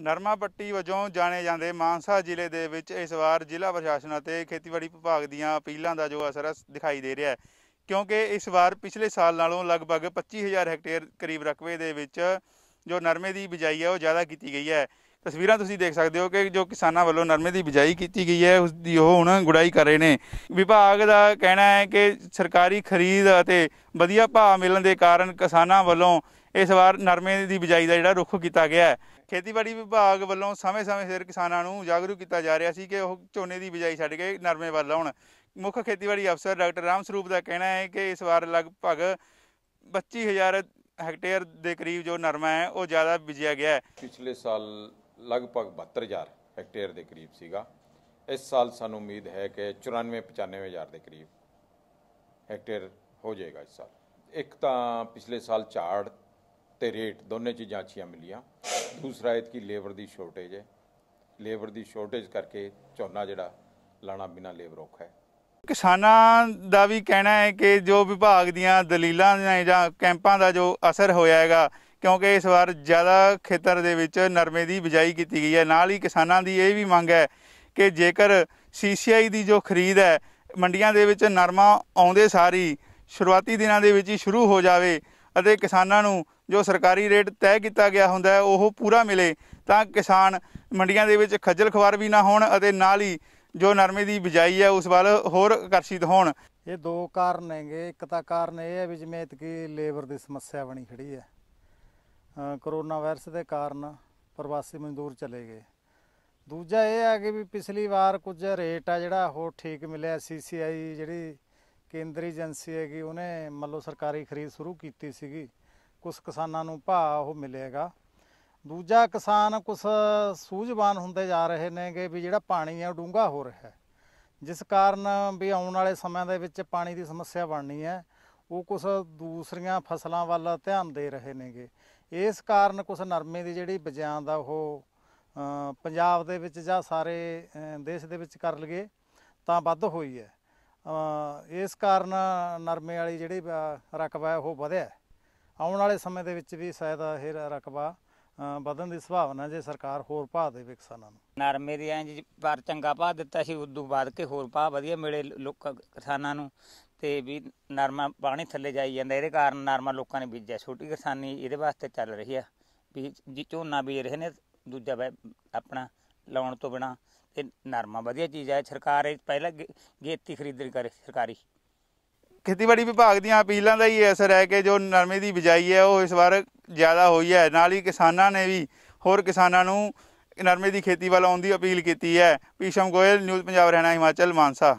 ਨਰਮਾ ਪੱਟੀ ਵਜੋਂ ਜਾਣੇ ਜਾਂਦੇ ਮਾਨਸਾ ਜ਼ਿਲ੍ਹੇ ਦੇ ਵਿੱਚ ਇਸ ਵਾਰ ਜ਼ਿਲ੍ਹਾ ਪ੍ਰਸ਼ਾਸਨ ਅਤੇ ਖੇਤੀਬਾੜੀ ਵਿਭਾਗ ਦੀਆਂ ਅਪੀਲਾਂ ਦਾ ਜੋ ਅਸਰ ਦਿਖਾਈ ਦੇ ਰਿਹਾ ਹੈ ਕਿਉਂਕਿ ਇਸ ਵਾਰ ਪਿਛਲੇ ਸਾਲ ਨਾਲੋਂ ਲਗਭਗ 25000 ਹੈਕਟੇਅਰ ਕਰੀਬ ਰਕਵੇ ਦੇ ਵਿੱਚ ਜੋ ਨਰਮੇ ਦੀ ਬਿਜਾਈ ਹੈ ਉਹ ਜ਼ਿਆਦਾ ਕੀਤੀ ਗਈ ਹੈ ਤਸਵੀਰਾਂ ਤੁਸੀਂ ਦੇਖ ਸਕਦੇ ਹੋ ਕਿ ਜੋ ਕਿਸਾਨਾਂ ਵੱਲੋਂ ਨਰਮੇ ਦੀ ਬਿਜਾਈ ਕੀਤੀ ਗਈ ਹੈ ਉਸ ਦੀ ਉਹ ਹੁਣ ਗੁੜਾਈ ਕਰ ਰਹੇ ਨੇ ਵਿਭਾਗ ਦਾ ਕਹਿਣਾ ਹੈ ਕਿ ਸਰਕਾਰੀ ਖਰੀਦ ਅਤੇ ਵਧੀਆ ਭਾਅ ਮਿਲਣ ਦੇ ਕਾਰਨ ਕਿਸਾਨਾਂ ਵੱਲੋਂ ਇਸ ਵਾਰ ਨਰਮੇ ਦੀ ਬਿਜਾਈ ਦਾ ਜਿਹੜਾ ਰੁੱਖ ਕੀਤਾ ਗਿਆ ਹੈ ਖੇਤੀਬਾੜੀ ਵਿਭਾਗ ਵੱਲੋਂ ਸਮੇਂ-ਸਮੇਂ ਸਿਰ ਕਿਸਾਨਾਂ ਨੂੰ ਜਾਗਰੂਕ ਕੀਤਾ ਜਾ ਰਿਹਾ ਸੀ ਕਿ ਉਹ ਝੋਨੇ ਦੀ ਬਿਜਾਈ ਛੱਡ ਕੇ ਨਰਮੇ ਵੱਲ ਆਉਣ ਮੁੱਖ ਖੇਤੀਬਾੜੀ ਅਫਸਰ ਡਾਕਟਰ ਰਾਮ ਸਰੂਪ ਦਾ ਕਹਿਣਾ ਹੈ ਕਿ ਇਸ ਵਾਰ ਲਗਭਗ 25000 ਹੈਕਟੇਅਰ ਦੇ ਕਰੀਬ ਜੋ ਨਰਮਾ ਹੈ ਉਹ ਜ਼ਿਆਦਾ ਬਿਜਿਆ ਗਿਆ ਹੈ ਪਿਛਲੇ ਸਾਲ ਲਗਭਗ 72000 ਹੈਕਟੇਅਰ ਦੇ ਕਰੀਬ ਸੀਗਾ ਇਸ ਸਾਲ ਸਾਨੂੰ ਉਮੀਦ ਹੈ ਕਿ 94 95000 ਦੇ ਕਰੀਬ ਹੈਕਟੇਅਰ ਹੋ ਜਾਏਗਾ ਇਸ ਸਾਲ ਇੱਕ ਤਾਂ ਪਿਛਲੇ ਸਾਲ ਝਾੜ ਤੇ ਰੇਟ ਦੋਨੇ ਚੀਜ਼ਾਂ ਅੱਛੀਆਂ ਮਿਲੀਆਂ ਦੂਸਰਾ ਇਹ ਕਿ ਲੇਬਰ ਦੀ ਸ਼ੋਰਟੇਜ ਹੈ ਲੇਬਰ ਦੀ ਸ਼ੋਰਟੇਜ ਕਰਕੇ ਝੋਨਾ ਜਿਹੜਾ ਲਾਣਾ ਬਿਨਾ ਲੇਬਰ ਔਖਾ ਹੈ ਕਿਸਾਨਾਂ ਦਾ ਵੀ ਕਹਿਣਾ ਹੈ ਕਿ ਜੋ ਵਿਭਾਗ ਦੀਆਂ ਦਲੀਲਾਂ ਨੇ ਜਾਂ ਕੈਂਪਾਂ ਦਾ ਜੋ ਅਸਰ ਹੋਇਆ ਹੈਗਾ ਕਿਉਂਕਿ ਇਸ ਵਾਰ ਜ਼ਿਆਦਾ ਖੇਤਰ ਦੇ ਵਿੱਚ ਨਰਮੇ ਦੀ ਬਿਜਾਈ ਕੀਤੀ ਗਈ ਹੈ ਨਾਲ ਹੀ ਕਿਸਾਨਾਂ ਦੀ ਇਹ ਵੀ ਮੰਗ ਹੈ ਕਿ ਜੇਕਰ ਸੀਸੀਆਈ ਦੀ ਜੋ ਖਰੀਦ ਹੈ ਮੰਡੀਆਂ ਦੇ ਵਿੱਚ ਨਰਮਾ ਆਉਂਦੇ ਸਾਰੀ ਸ਼ੁਰੂਆਤੀ ਦਿਨਾਂ ਦੇ ਵਿੱਚ ਹੀ ਸ਼ੁਰੂ ਹੋ ਜਾਵੇ ਅਤੇ ਕਿਸਾਨਾਂ ਨੂੰ ਜੋ ਸਰਕਾਰੀ ਰੇਟ ਤੈਅ ਕੀਤਾ ਗਿਆ ਹੁੰਦਾ ਹੈ ਉਹ ਪੂਰਾ ਮਿਲੇ ਤਾਂ ਕਿਸਾਨ ਮੰਡੀਆਂ ਦੇ ਵਿੱਚ ਖੱਜਲ ਖਵਾਰ ਵੀ ਨਾ ਹੋਣ ਅਤੇ ਨਾਲ ਹੀ ਜੋ ਨਰਮੇ ਦੀ ਬਿਜਾਈ ਹੈ ਉਸ ਵੱਲ ਹੋਰ ਆਕਰਸ਼ਿਤ ਹੋਣ ਇਹ ਦੋ ਕਾਰਨ ਹੈਗੇ ਇੱਕ ਤਾਂ ਕਾਰਨ ਇਹ ਹੈ ਵੀ ਜਿਵੇਂ ਇਤਕੀ ਲੇਬਰ ਦੀ ਸਮੱਸਿਆ ਬਣੀ ਖੜੀ ਹੈ ਕਰੋਨਾ ਵਾਇਰਸ ਦੇ ਕਾਰਨ ਪ੍ਰਵਾਸੀ ਮਜ਼ਦੂਰ ਚਲੇ ਗਏ ਦੂਜਾ ਇਹ ਹੈ ਕਿ ਵੀ ਪਿਛਲੀ ਵਾਰ ਕੁਝ ਰੇਟ ਆ ਜਿਹੜਾ ਉਹ ਠੀਕ ਮਿਲਿਆ ਸੀਸੀਆਈ ਜਿਹੜੀ ਕੇਂਦਰੀ ਏਜੰਸੀ ਹੈਗੀ ਉਹਨੇ ਮੰਨ ਸਰਕਾਰੀ ਖਰੀਦ ਸ਼ੁਰੂ ਕੀਤੀ ਸੀਗੀ ਕੁਝ ਕਿਸਾਨਾਂ ਨੂੰ ਭਾਅ ਉਹ ਮਿਲੇਗਾ ਦੂਜਾ ਕਿਸਾਨ ਕੁਝ ਸੂਝਵਾਨ ਹੁੰਦੇ ਜਾ ਰਹੇ ਨੇਗੇ ਵੀ ਜਿਹੜਾ ਪਾਣੀ ਆ ਡੂੰਘਾ ਹੋ ਰਿਹਾ ਹੈ ਜਿਸ ਕਾਰਨ ਵੀ ਆਉਣ ਵਾਲੇ ਸਮਿਆਂ ਦੇ ਵਿੱਚ ਪਾਣੀ ਦੀ ਸਮੱਸਿਆ ਬਣਨੀ ਹੈ ਉਹ ਕੁਝ ਦੂਸਰੀਆਂ ਫਸਲਾਂ ਵੱਲ ਧਿਆਨ ਦੇ ਰਹੇ ਨੇਗੇ ਇਸ ਕਾਰਨ ਕੁਝ ਨਰਮੇ ਦੀ ਜਿਹੜੀ ਬਜਾਨ ਦਾ ਉਹ ਪੰਜਾਬ ਦੇ ਵਿੱਚ ਜਾਂ ਸਾਰੇ ਦੇਸ਼ ਦੇ ਵਿੱਚ ਕਰ ਲਗੇ ਤਾਂ ਵੱਧ ਹੋਈ ਹੈ ਇਸ ਕਾਰਨ ਨਰਮੇ ਵਾਲੀ ਜਿਹੜੀ ਰਕਬਾ ਉਹ ਵਧਿਆ ਆਉਣ ਵਾਲੇ ਸਮੇਂ ਦੇ ਵਿੱਚ ਵੀ ਸ਼ਾਇਦ ਇਹ ਰਕਬਾ ਵਧਣ ਦੀ ਸੰਭਾਵਨਾ ਜੇ ਸਰਕਾਰ ਹੋਰ ਭਾਅ ਦੇ ਵਿਕਸਾ ਨੂੰ ਨਰਮੇ ਦੀ ਐਂ ਜੀ ਪਰ ਚੰਗਾ ਭਾਅ ਦਿੱਤਾ ਸੀ ਉਦੋਂ ਬਾਅਦ ਕੇ ਹੋਰ ਭਾਅ ਵਧੀਆ ਮਿਲੇ ਲੋਕ ਕਿਸਾਨਾਂ ਨੂੰ ਤੇ ਵੀ ਨਰਮਾ ਪਾਣੀ ਥੱਲੇ ਜਾਈ ਜਾਂਦਾ ਇਹਦੇ ਕਾਰਨ ਨਰਮਾ ਲੋਕਾਂ ਨੇ ਬੀਜਿਆ ਛੋਟੀ ਕਿਸਾਨੀ ਇਹਦੇ ਵਾਸਤੇ ਚੱਲ ਰਹੀ ਆ ਵੀ ਜੀ ਝੋਨਾ ਬੀਜ ਰਹੇ ਨੇ ਦੂਜਾ ਆਪਣਾ ਲਾਉਣ ਤੋਂ ਬਿਨਾ ਤੇ ਨਰਮਾ ਵਧੀਆ ਚੀਜ਼ ਆ ਸਰਕਾਰ ਇਹ ਪਹਿਲਾਂ ਗੇਤੀ ਖਰੀਦਣ ਕਰੇ ਸਰਕਾਰੀ ਖੇਤੀਬਾੜੀ ਵਿਭਾਗ ਦੀਆਂ ਅਪੀਲਾਂ ਦਾ ਹੀ ਅਸਰ ਹੈ ਕਿ ਜੋ ਨਰਮੇ ਦੀ ਬਿਜਾਈ ਹੈ ਉਹ ਇਸ ਵਾਰ ਜ਼ਿਆਦਾ ਹੋਈ ਹੈ ਨਾਲ ਹੀ ਕਿਸਾਨਾਂ ਨੇ ਵੀ ਹੋਰ ਕਿਸਾਨਾਂ ਨੂੰ ਨਰਮੇ ਦੀ ਖੇਤੀ ਵੱਲ ਆਉਣ ਦੀ ਅਪੀਲ ਕੀਤੀ ਹੈ ਪੀਸ਼ਮ ਗੋਇਲ ਨਿਊਜ਼ ਪੰਜਾਬ ਰਹਿਣਾ ਹਿਮਾਚਲ ਮਾਨਸਾ